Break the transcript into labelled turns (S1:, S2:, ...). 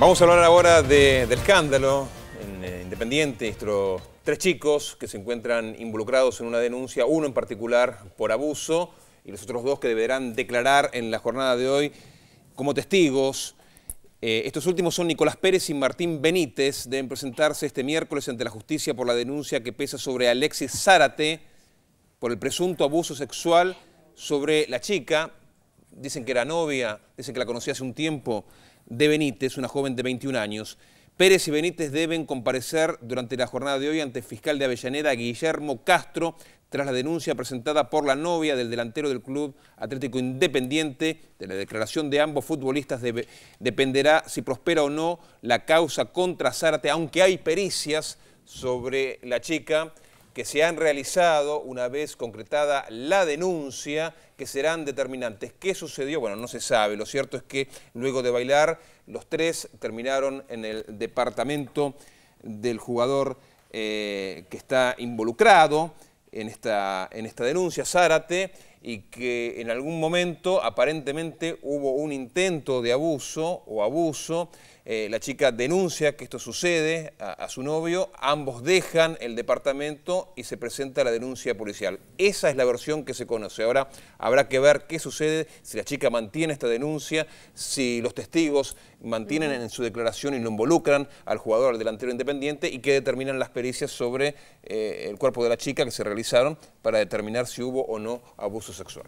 S1: Vamos a hablar ahora del escándalo en eh, Independiente, estos tres chicos que se encuentran involucrados en una denuncia, uno en particular por abuso y los otros dos que deberán declarar en la jornada de hoy como testigos. Eh, estos últimos son Nicolás Pérez y Martín Benítez, deben presentarse este miércoles ante la justicia por la denuncia que pesa sobre Alexis Zárate por el presunto abuso sexual sobre la chica, dicen que era novia, dicen que la conocía hace un tiempo, de Benítez, una joven de 21 años. Pérez y Benítez deben comparecer durante la jornada de hoy ante el fiscal de Avellaneda, Guillermo Castro, tras la denuncia presentada por la novia del delantero del Club Atlético Independiente. De la declaración de ambos futbolistas dependerá si prospera o no la causa contra Zárate, aunque hay pericias sobre la chica que se han realizado una vez concretada la denuncia que serán determinantes. ¿Qué sucedió? Bueno, no se sabe. Lo cierto es que luego de bailar, los tres terminaron en el departamento del jugador eh, que está involucrado en esta, en esta denuncia, Zárate, y que en algún momento aparentemente hubo un intento de abuso o abuso. Eh, la chica denuncia que esto sucede a, su novio, ambos dejan el departamento y se presenta la denuncia policial. Esa es la versión que se conoce. Ahora habrá que ver qué sucede, si la chica mantiene esta denuncia, si los testigos mantienen en su declaración y lo involucran al jugador, al delantero independiente, y qué determinan las pericias sobre eh, el cuerpo de la chica que se realizaron para determinar si hubo o no abuso στο σεξουαλ.